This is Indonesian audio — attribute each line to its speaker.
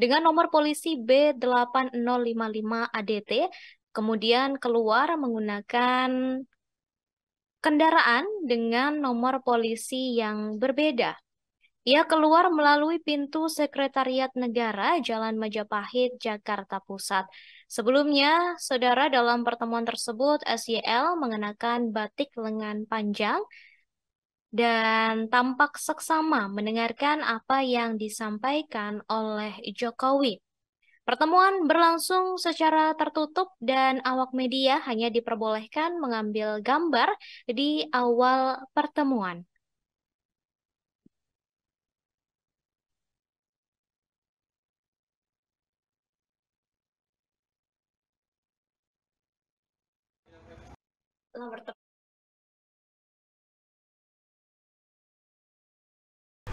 Speaker 1: dengan nomor polisi B8055 ADT, kemudian keluar menggunakan kendaraan dengan nomor polisi yang berbeda. Ia keluar melalui pintu Sekretariat Negara Jalan Majapahit, Jakarta Pusat. Sebelumnya, saudara dalam pertemuan tersebut, SYL mengenakan batik lengan panjang dan tampak seksama mendengarkan apa yang disampaikan oleh Jokowi. Pertemuan berlangsung secara tertutup dan awak media hanya diperbolehkan mengambil gambar di awal pertemuan.
Speaker 2: Nah,